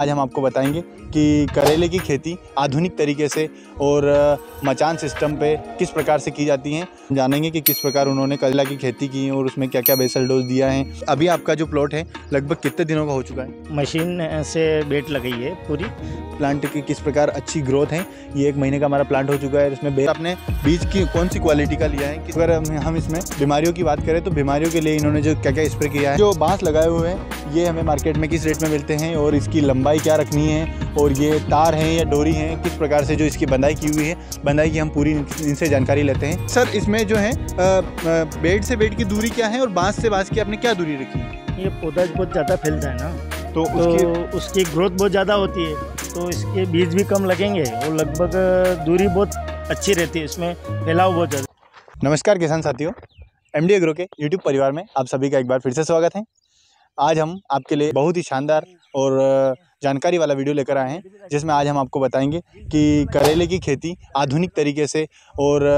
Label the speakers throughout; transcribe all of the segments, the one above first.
Speaker 1: आज हम आपको बताएंगे कि करेले की खेती आधुनिक तरीके से और मचान सिस्टम पे किस प्रकार से की जाती है जानेंगे कि किस प्रकार उन्होंने करेला की खेती की और उसमें क्या क्या बेसल डोज दिया है अभी आपका जो प्लॉट है लगभग कितने दिनों का हो चुका है मशीन से बेट लगी है पूरी प्लांट की किस प्रकार अच्छी ग्रोथ है ये एक महीने का हमारा प्लांट हो चुका है इसमें आपने बीज की कौन सी क्वालिटी का लिया है अगर हम इसमें बीमारियों की बात करें तो बीमारियों के लिए इन्होंने जो क्या क्या स्प्रे किया है जो बांस लगाए हुए हैं ये हमें मार्केट में किस रेट में मिलते हैं और इसकी लंबा लंबाई क्या रखनी है और ये तार हैं या डोरी हैं किस प्रकार से जो इसकी बंदाई की हुई है बंदाई की हम पूरी इनसे जानकारी लेते हैं सर इसमें जो है बेड से बेड की दूरी क्या है और बाँस से बाँस की आपने क्या दूरी रखी है ये पौधा बहुत ज़्यादा फैलता है ना तो, तो, उसकी, उसकी ग्रोथ
Speaker 2: बहुत ज़्यादा होती है तो इसके बीज भी कम लगेंगे और लगभग दूरी बहुत अच्छी
Speaker 1: रहती है इसमें फैलाव बहुत ज़्यादा नमस्कार किसान साथियों एम डी एग्रो के यूट्यूब परिवार में आप सभी का एक बार फिर से स्वागत है आज हम आपके लिए बहुत ही शानदार और जानकारी वाला वीडियो लेकर आए हैं जिसमें आज हम आपको बताएंगे कि करेले की खेती आधुनिक तरीके से और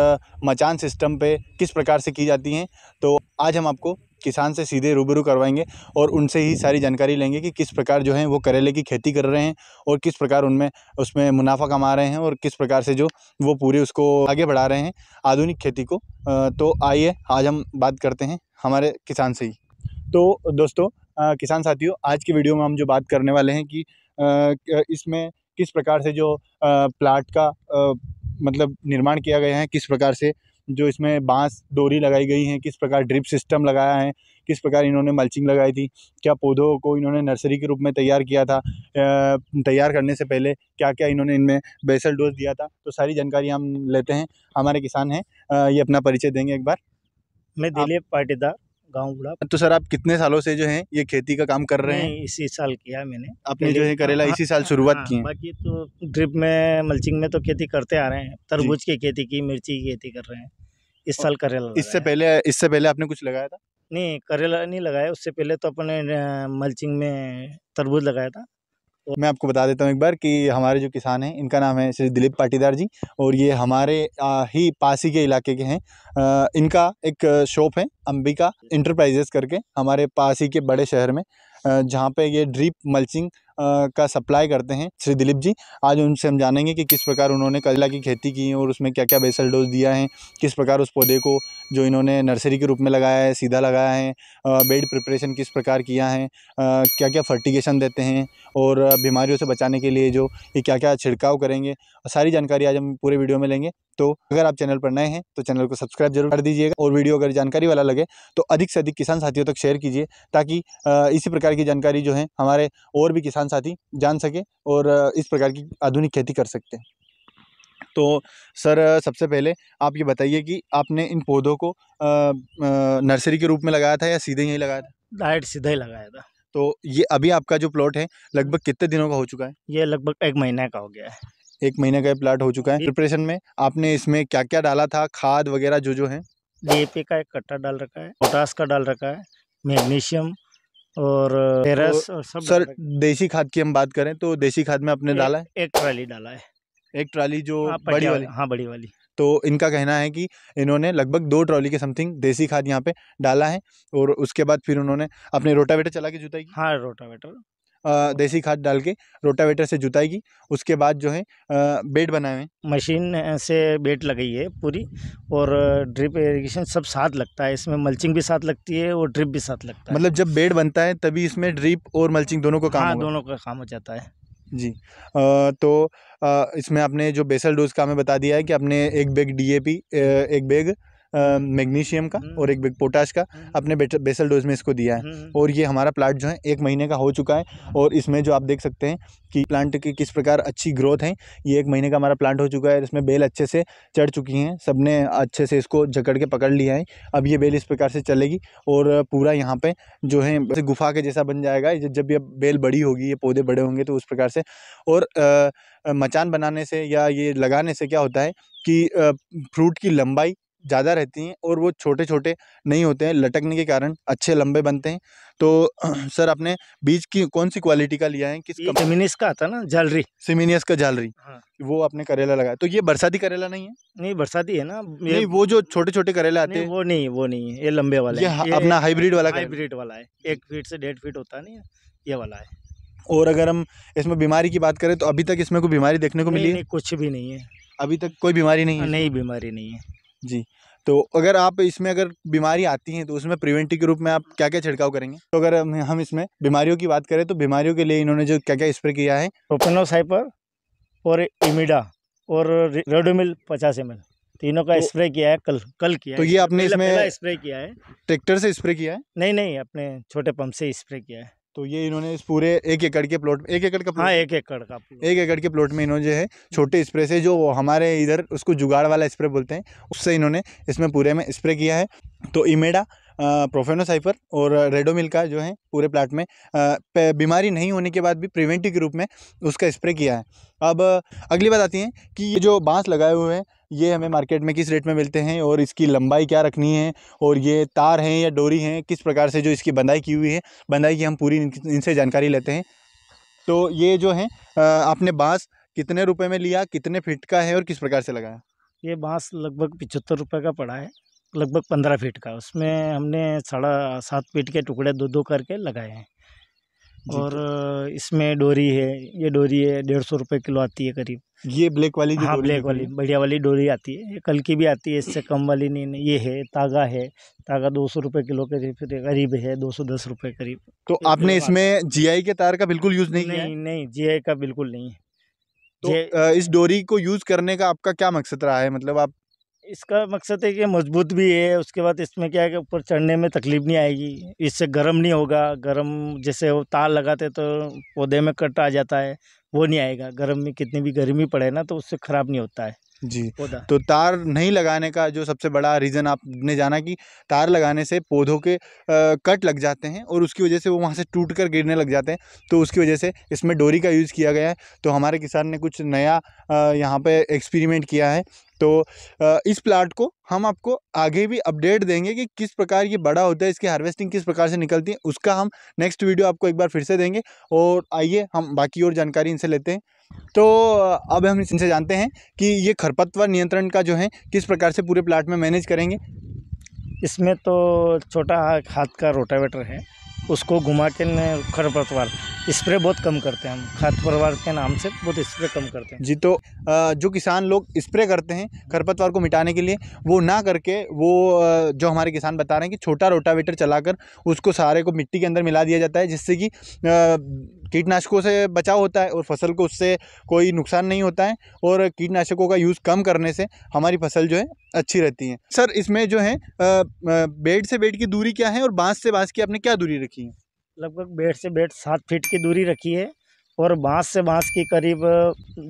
Speaker 1: मचान सिस्टम पे किस प्रकार से की जाती हैं तो आज हम आपको किसान से सीधे रूबरू करवाएंगे और उनसे ही सारी जानकारी लेंगे कि किस प्रकार जो है वो करेले की खेती कर रहे हैं और किस प्रकार उनमें उसमें मुनाफा कमा रहे हैं और किस प्रकार से जो वो पूरे उसको आगे बढ़ा रहे हैं आधुनिक खेती को तो आइए आज हम बात करते हैं हमारे किसान से ही तो दोस्तों किसान साथियों आज की वीडियो में हम जो बात करने वाले हैं कि इसमें किस प्रकार से जो प्लाट का मतलब निर्माण किया गया है किस प्रकार से जो इसमें बांस डोरी लगाई गई हैं किस प्रकार ड्रिप सिस्टम लगाया है किस प्रकार इन्होंने मल्चिंग लगाई थी क्या पौधों को इन्होंने नर्सरी के रूप में तैयार किया था तैयार करने से पहले क्या क्या इन्होंने इनमें बेसल डोज दिया था तो सारी जानकारी हम लेते हैं हमारे किसान हैं ये अपना परिचय देंगे एक बार
Speaker 2: मैं दिलीप पाटीदार गांव बुढ़ा
Speaker 1: तो सर आप कितने सालों से जो है ये खेती का काम कर रहे हैं
Speaker 2: इसी साल किया मैंने आपने जो है करेला हाँ, इसी साल शुरुआत हाँ, की बाकी तो ड्रिप में मल्चिंग में तो खेती करते आ रहे हैं तरबूज की खेती
Speaker 1: की मिर्ची की खेती कर रहे हैं इस साल करेला इससे पहले इससे पहले आपने कुछ लगाया था नहीं
Speaker 2: करेला नहीं लगाया उससे पहले तो अपने मल्चिंग में तरबूज लगाया था
Speaker 1: तो मैं आपको बता देता हूँ एक बार कि हमारे जो किसान हैं इनका नाम है श्री दिलीप पाटीदार जी और ये हमारे ही पासी के इलाके के हैं इनका एक शॉप है अंबिका इंटरप्राइजेस करके हमारे पासी के बड़े शहर में जहाँ पे ये ड्रीप मल्चिंग का सप्लाई करते हैं श्री दिलीप जी आज उनसे हम जानेंगे कि किस प्रकार उन्होंने कजला की खेती की है और उसमें क्या क्या बेसल डोज दिया है किस प्रकार उस पौधे को जो इन्होंने नर्सरी के रूप में लगाया है सीधा लगाया है बेड प्रिपरेशन किस प्रकार किया है क्या क्या फर्टिगेशन देते हैं और बीमारियों से बचाने के लिए जो ये क्या क्या छिड़काव करेंगे सारी जानकारी आज हम पूरे वीडियो में लेंगे तो अगर आप चैनल पर नए हैं तो चैनल को सब्सक्राइब जरूर कर दीजिएगा और वीडियो अगर जानकारी वाला लगे तो अधिक से अधिक किसान साथियों तक शेयर कीजिए ताकि इसी प्रकार की जानकारी जो है हमारे और भी किसान साथी जान सके और इस प्रकार की आधुनिक खेती कर सकते हैं तो सर सबसे पहले आप ये बताइए कि आपने इन पौधों को नर्सरी के रूप में लगाया था या सीधे यहीं लगाया था डायरेक्ट सीधा ही लगाया था तो ये अभी आपका जो प्लॉट है लगभग कितने दिनों का हो चुका है ये लगभग एक महीने का हो गया है एक महीने का प्लाट हो चुका है प्रिपरेशन में आपने इसमें क्या क्या डाला था खाद वगैरह जो जो है
Speaker 2: डी का एक कट्टा डाल रखा है
Speaker 1: पोटास का डाल रखा है मैग्नीशियम और टेरस तो और सब सर देसी खाद की हम बात करें तो देसी खाद में आपने डाला है
Speaker 2: एक ट्राली डाला है एक ट्राली जो हाँ, बड़ी वाली हाँ बड़ी वाली
Speaker 1: तो इनका कहना है कि इन्होंने लगभग दो ट्रॉली के समथिंग देसी खाद यहाँ पे डाला है और उसके बाद फिर उन्होंने अपने रोटावेटर चला
Speaker 2: के जुताई की हाँ रोटावेटर
Speaker 1: देसी खाद डाल के रोटावेटर से जुताई की उसके बाद जो है बेड बनाए मशीन से बेड लगाई
Speaker 2: है पूरी और ड्रिप इरीगेशन सब साथ लगता है इसमें मल्चिंग भी साथ लगती है और ड्रिप
Speaker 1: भी साथ लगता है मतलब जब बेड बनता है तभी इसमें ड्रिप और मल्चिंग दोनों को काम हाँ, दोनों का काम हो जाता है जी आ, तो आ, इसमें आपने जो बेसल डोज का हमें बता दिया है कि आपने एक बैग डीएपी एक बैग मैग्नीशियम का हम्म। और एक बिग पोटाश का हम्म। अपने बेसल डोज में इसको दिया है हम्म, और ये हमारा प्लांट जो है एक महीने का हो चुका है और इसमें जो आप देख सकते हैं कि प्लांट की किस प्रकार अच्छी ग्रोथ है ये एक महीने का हमारा प्लांट हो चुका है इसमें बेल अच्छे से चढ़ चुकी हैं सब ने अच्छे से इसको जकड़ के पकड़ लिया है अब ये बेल इस प्रकार से चलेगी और पूरा यहाँ पे जो है गुफा के जैसा बन जाएगा जब ये बेल बड़ी होगी ये पौधे बड़े होंगे तो उस प्रकार से और आ, मचान बनाने से या ये लगाने से क्या होता है कि फ्रूट की लंबाई ज़्यादा रहती हैं और वो छोटे छोटे नहीं होते हैं लटकने के कारण अच्छे लंबे बनते हैं तो सर आपने बीज की कौन सी क्वालिटी का लिया है किस सिमिनियस का आता ना जालरी सिमिनियस का जालरी हाँ। वो आपने करेला लगाया तो ये बरसाती करेला नहीं है नहीं बरसाती है ना नहीं वो जो छोटे छोटे करेला आते हैं वो नहीं वो नहीं है ये लंबे वाला ये, ये अपना हाईब्रिड वाला हाईब्रिड
Speaker 2: वाला है एक फीट से डेढ़ फीट होता नहीं ये वाला है
Speaker 1: और अगर हम इसमें बीमारी की बात करें तो अभी तक इसमें कोई बीमारी देखने को मिली कुछ भी नहीं है अभी तक कोई बीमारी नहीं है हाँ, नहीं बीमारी नहीं है जी तो अगर आप इसमें अगर बीमारी आती है तो उसमें प्रिवेंटिव के रूप में आप क्या क्या छिड़काव करेंगे तो अगर हम इसमें बीमारियों की बात करें तो बीमारियों के लिए इन्होंने जो क्या क्या स्प्रे किया है
Speaker 2: प्रोपेनोसाइपर और इमिडा और रेडोमिल पचास एम तीनों का तो, स्प्रे किया है कल कल किया तो ये आपने इसमें स्प्रे किया है ट्रैक्टर से स्प्रे किया है नहीं नहीं अपने छोटे पंप से स्प्रे किया है
Speaker 1: तो ये इन्होंने इस पूरे एक एकड़ के प्लॉट एक एकड़ का हाँ एक एकड़ का एक एकड़ के प्लॉट में इन्होंने जो है छोटे स्प्रे से जो हमारे इधर उसको जुगाड़ वाला स्प्रे बोलते हैं उससे इन्होंने इसमें पूरे में स्प्रे किया है तो इमेडा प्रोफेनोसाइफर और रेडोमिल का जो है पूरे प्लाट में बीमारी नहीं होने के बाद भी प्रिवेंटिव के रूप में उसका स्प्रे किया है अब अगली बात आती है कि ये जो बांस लगाए हुए हैं ये हमें मार्केट में किस रेट में मिलते हैं और इसकी लंबाई क्या रखनी है और ये तार हैं या डोरी हैं किस प्रकार से जो इसकी बंदाई की हुई है बंदाई की हम पूरी इनसे जानकारी लेते हैं तो ये जो है आपने बाँस कितने रुपये में लिया कितने फिट का है और किस प्रकार से लगाया
Speaker 2: ये बाँस लगभग पिछहत्तर रुपये का पड़ा है लगभग पंद्रह फीट का उसमें हमने साढ़ा सात फीट के टुकड़े दो दो करके लगाए हैं और इसमें डोरी है ये डोरी है डेढ़ सौ रुपये किलो आती है करीब ये ब्लैक वाली जो हाँ ब्लैक वाली बढ़िया वाली डोरी आती है ये कल की भी आती है इससे कम वाली नहीं, ये है तागा है तागा दो सौ रुपये किलो के करीब है दो
Speaker 1: सौ दस रुपये करीब तो आपने इसमें जीआई के तार का बिल्कुल यूज़ नहीं किया नहीं नहीं जीआई का बिल्कुल नहीं है तो इस डोरी को यूज़ करने का आपका क्या मकसद रहा है मतलब आप
Speaker 2: इसका मकसद है कि मजबूत भी है उसके बाद इसमें क्या है कि ऊपर चढ़ने में तकलीफ नहीं आएगी इससे गर्म नहीं होगा गर्म जैसे वो तार लगाते तो पौधे में कट आ जाता है वो नहीं आएगा गर्म में
Speaker 1: कितनी भी गर्मी पड़े ना तो उससे ख़राब नहीं होता है जी पौधा तो तार नहीं लगाने का जो सबसे बड़ा रीज़न आपने जाना कि तार लगाने से पौधों के आ, कट लग जाते हैं और उसकी वजह से वो वहाँ से टूट कर गिरने लग जाते हैं तो उसकी वजह से इसमें डोरी का यूज़ किया गया है तो हमारे किसान ने कुछ नया यहाँ पे एक्सपेरिमेंट किया है तो इस प्लाट को हम आपको आगे भी अपडेट देंगे कि किस प्रकार ये बड़ा होता है इसकी हार्वेस्टिंग किस प्रकार से निकलती है उसका हम नेक्स्ट वीडियो आपको एक बार फिर से देंगे और आइए हम बाकी और जानकारी इनसे लेते हैं तो अब हम इनसे जानते हैं कि ये खरपतवार नियंत्रण का जो है किस प्रकार से पूरे प्लाट में मैनेज करेंगे
Speaker 2: इसमें तो छोटा हाथ का रोटावेटर है उसको घुमा के खरपतवार स्प्रे बहुत कम करते हैं हम खाद परवार
Speaker 1: के नाम से बहुत स्प्रे कम करते हैं जी तो जो किसान लोग स्प्रे करते हैं खरपतवार को मिटाने के लिए वो ना करके वो जो हमारे किसान बता रहे हैं कि छोटा रोटावेटर चलाकर उसको सारे को मिट्टी के अंदर मिला दिया जाता है जिससे कि कीटनाशकों से बचाव होता है और फसल को उससे कोई नुकसान नहीं होता है और कीटनाशकों का यूज़ कम करने से हमारी फसल जो है अच्छी रहती है सर इसमें जो है बेड से बेड की दूरी क्या है और बाँस से बाँस की आपने क्या दूरी रखी है
Speaker 2: लगभग बेड से बेड सात फीट की दूरी रखी है और बाँस से बाँस की करीब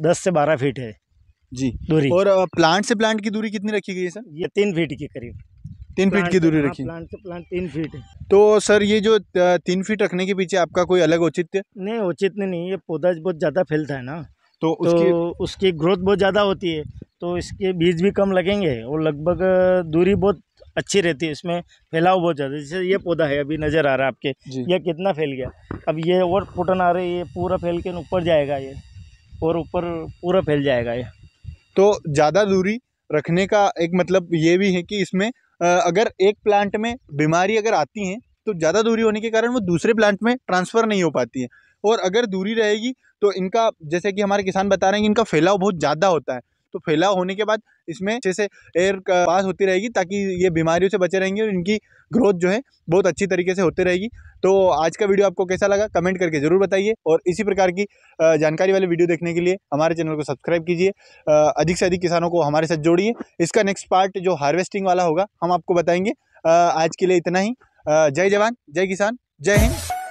Speaker 2: दस से बारह फीट है जी दूरी और
Speaker 1: प्लांट से प्लांट की दूरी कितनी रखी गई है सर ये तीन फीट के करीब तीन फीट की दूरी हाँ, रखी प्लांट से प्लांट तीन फीट तो सर ये जो तीन फीट रखने के पीछे आपका कोई अलग औचित्य नहीं औचित्य नहीं ये पौधा बहुत
Speaker 2: ज़्यादा फैलता है
Speaker 1: ना तो उसकी, तो
Speaker 2: उसकी ग्रोथ बहुत ज़्यादा होती है तो
Speaker 1: इसके बीज भी कम
Speaker 2: लगेंगे और लगभग दूरी बहुत अच्छी रहती है इसमें फैलाव बहुत ज़्यादा जैसे ये पौधा है अभी नज़र आ रहा है आपके ये कितना फैल गया अब ये और फुटन आ रही है ये पूरा फैल के ऊपर जाएगा
Speaker 1: ये और ऊपर पूरा फैल जाएगा ये तो ज़्यादा दूरी रखने का एक मतलब ये भी है कि इसमें अगर एक प्लांट में बीमारी अगर आती हैं तो ज़्यादा दूरी होने के कारण वो दूसरे प्लांट में ट्रांसफ़र नहीं हो पाती है और अगर दूरी रहेगी तो इनका जैसे कि हमारे किसान बता रहे हैं कि इनका फैलाव बहुत ज़्यादा होता है तो फैलाव होने के बाद इसमें अच्छे से एयर पास होती रहेगी ताकि ये बीमारियों से बचे रहेंगे और इनकी ग्रोथ जो है बहुत अच्छी तरीके से होती रहेगी तो आज का वीडियो आपको कैसा लगा कमेंट करके ज़रूर बताइए और इसी प्रकार की जानकारी वाले वीडियो देखने के लिए हमारे चैनल को सब्सक्राइब कीजिए अधिक से अधिक किसानों को हमारे साथ जोड़िए इसका नेक्स्ट पार्ट जो हार्वेस्टिंग वाला होगा हम आपको बताएंगे आज के लिए इतना ही जय जवान जय किसान जय हिंद